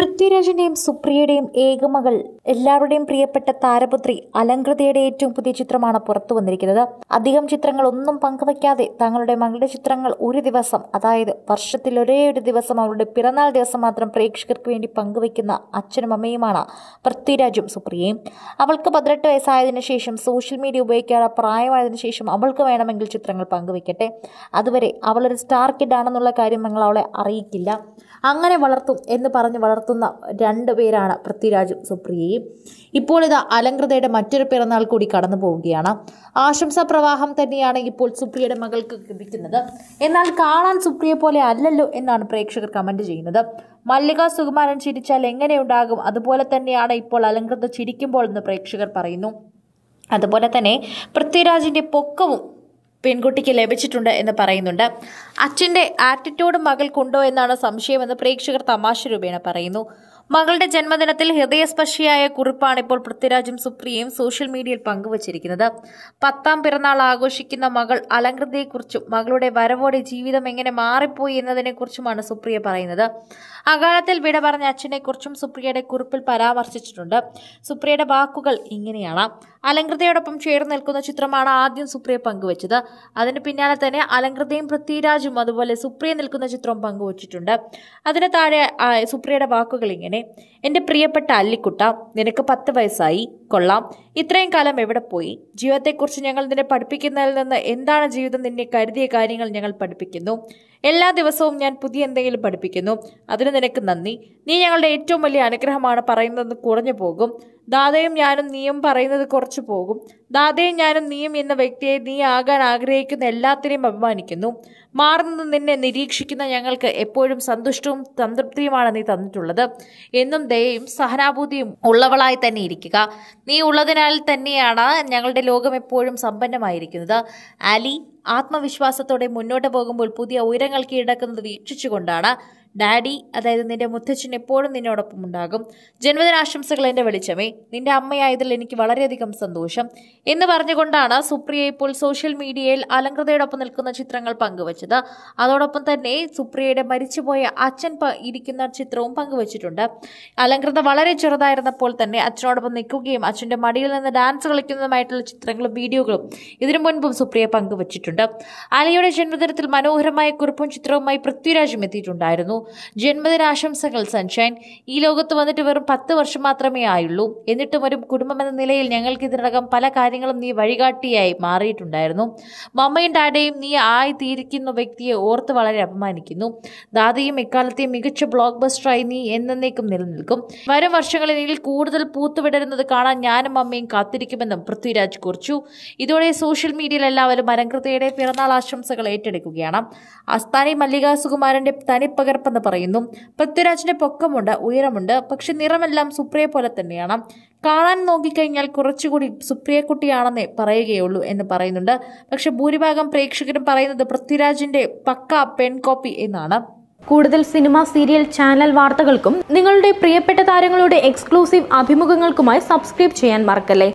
പൃഥ്വിരാജിന്റെയും സുപ്രിയയുടെയും ഏകമകൾ എല്ലാവരുടെയും പ്രിയപ്പെട്ട താരപുത്രി അലങ്കൃതയുടെ ഏറ്റവും പുതിയ ചിത്രമാണ് പുറത്തു വന്നിരിക്കുന്നത് അധികം ചിത്രങ്ങൾ ഒന്നും പങ്കുവയ്ക്കാതെ തങ്ങളുടെ മകളുടെ ചിത്രങ്ങൾ ഒരു ദിവസം അതായത് വർഷത്തിൽ ഒരേ ഒരു ദിവസം അവരുടെ പിറന്നാൾ ദിവസം മാത്രം പ്രേക്ഷകർക്ക് വേണ്ടി പങ്കുവയ്ക്കുന്ന അച്ഛനും അമ്മയുമാണ് പൃഥ്വിരാജും സുപ്രിയയും അവൾക്ക് പതിനെട്ട് വയസ്സായതിനു ശേഷം സോഷ്യൽ മീഡിയ ഉപയോഗിക്കാതെ പ്രായമായതിനു ശേഷം അവൾക്ക് വേണമെങ്കിൽ ചിത്രങ്ങൾ പങ്കുവയ്ക്കട്ടെ അതുവരെ അവളൊരു സ്റ്റാർ കിഡ് ആണെന്നുള്ള കാര്യം ഞങ്ങൾ അവളെ അറിയിക്കില്ല അങ്ങനെ വളർത്തും എന്ന് പറഞ്ഞ് വളർത്തും നടത്തുന്ന രണ്ട് പേരാണ് പൃഥ്വിരാജും സുപ്രിയയും ഇപ്പോൾ ഇത് അലങ്കൃതയുടെ മറ്റൊരു പിറന്നാൾ കൂടി കടന്നു പോവുകയാണ് ആശംസാ പ്രവാഹം തന്നെയാണ് ഇപ്പോൾ സുപ്രിയയുടെ മകൾക്ക് ലഭിക്കുന്നത് എന്നാൽ കാണാൻ സുപ്രിയ പോലെ അല്ലല്ലോ എന്നാണ് പ്രേക്ഷകർ കമന്റ് ചെയ്യുന്നത് മല്ലിക സുകുമാരൻ ചിരിച്ചാൽ എങ്ങനെയുണ്ടാകും അതുപോലെ തന്നെയാണ് ഇപ്പോൾ അലങ്കൃത ചിരിക്കുമ്പോൾ എന്ന് പ്രേക്ഷകർ പറയുന്നു അതുപോലെ തന്നെ പൃഥ്വിരാജിൻ്റെ പൊക്കവും പെൺകുട്ടിക്ക് ലഭിച്ചിട്ടുണ്ട് എന്ന് പറയുന്നുണ്ട് അച്ഛൻ്റെ ആറ്റിറ്റ്യൂഡ് മകൾക്കുണ്ടോ എന്നാണ് സംശയമെന്ന് പ്രേക്ഷകർ തമാശ രൂപേണ പറയുന്നു മകളുടെ ജന്മദിനത്തിൽ ഹൃദയസ്പർശിയായ കുറിപ്പാണ് ഇപ്പോൾ പൃഥ്വിരാജും സുപ്രിയയും സോഷ്യൽ മീഡിയയിൽ പങ്കുവച്ചിരിക്കുന്നത് പത്താം പിറന്നാൾ ആഘോഷിക്കുന്ന മകൾ അലങ്കൃതയെക്കുറിച്ചും മകളുടെ വരവോടെ ജീവിതം എങ്ങനെ മാറിപ്പോയി എന്നതിനെക്കുറിച്ചുമാണ് സുപ്രിയ പറയുന്നത് അകാലത്തിൽ വിട പറഞ്ഞ അച്ഛനെക്കുറിച്ചും സുപ്രിയയുടെ കുറിപ്പിൽ പരാമർശിച്ചിട്ടുണ്ട് സുപ്രിയയുടെ വാക്കുകൾ ഇങ്ങനെയാണ് അലങ്കൃതയോടൊപ്പം ചേർന്ന് നിൽക്കുന്ന ചിത്രമാണ് ആദ്യം സുപ്രിയ പങ്കുവച്ചത് അതിന് പിന്നാലെ തന്നെ അലങ്കൃതയും പൃഥ്വിരാജും അതുപോലെ സുപ്രിയ നിൽക്കുന്ന ചിത്രം പങ്കുവച്ചിട്ടുണ്ട് അതിന് താഴെ സുപ്രിയയുടെ വാക്കുകൾ ഇങ്ങനെ എൻ്റെ പ്രിയപ്പെട്ട അല്ലിക്കുട്ട നിനക്ക് പത്ത് വയസ്സായി കൊള്ളാം ഇത്രയും കാലം എവിടെ പോയി ജീവിതത്തെക്കുറിച്ച് ഞങ്ങൾ നിന്നെ പഠിപ്പിക്കുന്നതിൽ നിന്ന് എന്താണ് ജീവിതം നിന്നെ കരുതിയ കാര്യങ്ങൾ ഞങ്ങൾ പഠിപ്പിക്കുന്നു എല്ലാ ദിവസവും ഞാൻ പുതിയ എന്തെങ്കിലും പഠിപ്പിക്കുന്നു അതിന് നിനക്ക് നന്ദി നീ ഞങ്ങളുടെ ഏറ്റവും വലിയ അനുഗ്രഹമാണ് പറയുന്നതെന്ന് കുറഞ്ഞു പോകും ദാതയും ഞാനും നീയും പറയുന്നത് കുറച്ചു പോകും ദാതയും ഞാനും നീയും എന്ന വ്യക്തിയെ നീ ആകാൻ ആഗ്രഹിക്കുന്ന എല്ലാത്തിനെയും അഭിമാനിക്കുന്നു മാറുന്നത് നിന്നെ നിരീക്ഷിക്കുന്ന ഞങ്ങൾക്ക് എപ്പോഴും സന്തുഷ്ടവും സംതൃപ്തിയുമാണ് നീ തന്നിട്ടുള്ളത് എന്നും ദയയും സഹനാഭൂതിയും ഉള്ളവളായി തന്നെ ഇരിക്കുക നീ ഉള്ളതിന് അതിനാൽ തന്നെയാണ് ഞങ്ങളുടെ ലോകം എപ്പോഴും സമ്പന്നമായിരിക്കുന്നത് അലി ആത്മവിശ്വാസത്തോടെ മുന്നോട്ട് പോകുമ്പോൾ പുതിയ ഉയരങ്ങൾ കീഴടക്കുന്നത് വീക്ഷിച്ചുകൊണ്ടാണ് ഡാഡി അതായത് നിന്റെ മുത്തച്ഛൻ എപ്പോഴും നിന്നോടൊപ്പം ഉണ്ടാകും ജന്മദിനാശംസകൾ എൻ്റെ വെളിച്ചമേ നിന്റെ അമ്മയായതിൽ എനിക്ക് വളരെയധികം സന്തോഷം എന്ന് പറഞ്ഞുകൊണ്ടാണ് സുപ്രിയ ഇപ്പോൾ സോഷ്യൽ മീഡിയയിൽ അലങ്കൃതയോടൊപ്പം നിൽക്കുന്ന ചിത്രങ്ങൾ പങ്കുവച്ചത് അതോടൊപ്പം തന്നെ സുപ്രിയയുടെ മരിച്ചുപോയ അച്ഛൻ ഇരിക്കുന്ന ചിത്രവും പങ്കുവച്ചിട്ടുണ്ട് അലങ്കൃത വളരെ ചെറുതായിരുന്നപ്പോൾ തന്നെ അച്ഛനോടൊപ്പം നിൽക്കുകയും അച്ഛൻ്റെ മടിയിൽ നിന്ന് ഡാൻസ് കളിക്കുന്നതുമായിട്ടുള്ള ചിത്രങ്ങളും വീഡിയോകളും ഇതിനു മുൻപും സുപ്രിയ പങ്കുവച്ചിട്ടുണ്ട് അലിയുടെ ജന്മദിനത്തിൽ മനോഹരമായ കുറിപ്പും ചിത്രവുമായി പൃഥ്വിരാജും എത്തിയിട്ടുണ്ടായിരുന്നു ജന്മദിനാശംസകൾ സൺഷൈൻ ഈ ലോകത്ത് വന്നിട്ട് വെറും പത്ത് വർഷം മാത്രമേ ആയുള്ളൂ എന്നിട്ടും ഒരു കുടുംബമെന്ന നിലയിൽ ഞങ്ങൾക്ക് ഇതിനകം പല കാര്യങ്ങളും നീ വഴികാട്ടിയായി മാറിയിട്ടുണ്ടായിരുന്നു മമ്മയും ഡാഡയും നീ ആയി തീരിക്കുന്ന വ്യക്തിയെ ഓർത്ത് വളരെ അപമാനിക്കുന്നു ദാദയും ഇക്കാലത്തെ മികച്ച ബ്ലോക്ക് ബസ്റ്ററായി നീ എന്നേക്കും നിലനിൽക്കും വരും വർഷങ്ങളിൽ നീ കൂടുതൽ പൂത്തുവിടരുന്നത് കാണാൻ ഞാനും അമ്മയും കാത്തിരിക്കുമെന്നും പൃഥ്വിരാജ് കുറിച്ചു ഇതോടെ സോഷ്യൽ മീഡിയയിൽ എല്ലാവരും മരംകൃതയുടെ പിറന്നാൾ ആശംസകൾ ഏറ്റെടുക്കുകയാണ് അസ്താനി മല്ലികാ സുകുമാരന്റെ തനിപ്പകർപ്പ് ഉറപ്പാണെന്ന് പറയുന്നു പൃഥ്വിരാജിന്റെ പൊക്കമുണ്ട് ഉയരമുണ്ട് പക്ഷെ നിറമെല്ലാം സുപ്രിയ പോലെ തന്നെയാണ് കാണാൻ നോക്കിക്കഴിഞ്ഞാൽ കുറച്ചുകൂടി സുപ്രിയക്കുട്ടിയാണെന്നേ പറയുകയുള്ളൂ എന്ന് പറയുന്നുണ്ട് പക്ഷെ ഭൂരിഭാഗം പ്രേക്ഷകരും പറയുന്നത് പൃഥ്വിരാജിന്റെ പക്ക പെൺകോപ്പി എന്നാണ് കൂടുതൽ സിനിമ സീരിയൽ ചാനൽ വാർത്തകൾക്കും നിങ്ങളുടെ പ്രിയപ്പെട്ട താരങ്ങളുടെ എക്സ്ക്ലൂസീവ് അഭിമുഖങ്ങൾക്കുമായി സബ്സ്ക്രൈബ് ചെയ്യാൻ മറക്കല്ലേ